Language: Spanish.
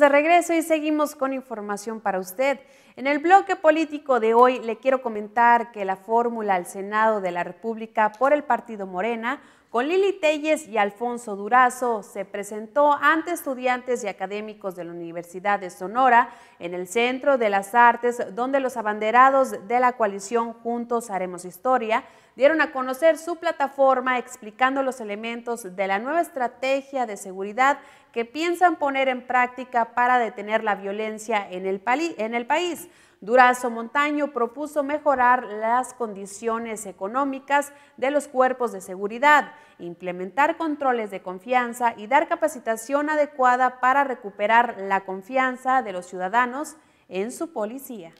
de regreso y seguimos con información para usted. En el bloque político de hoy le quiero comentar que la fórmula al Senado de la República por el Partido Morena, con Lili Telles y Alfonso Durazo, se presentó ante estudiantes y académicos de la Universidad de Sonora en el Centro de las Artes, donde los abanderados de la coalición Juntos Haremos Historia dieron a conocer su plataforma explicando los elementos de la nueva estrategia de seguridad que piensan poner en práctica para detener la violencia en el país. Durazo Montaño propuso mejorar las condiciones económicas de los cuerpos de seguridad, implementar controles de confianza y dar capacitación adecuada para recuperar la confianza de los ciudadanos en su policía.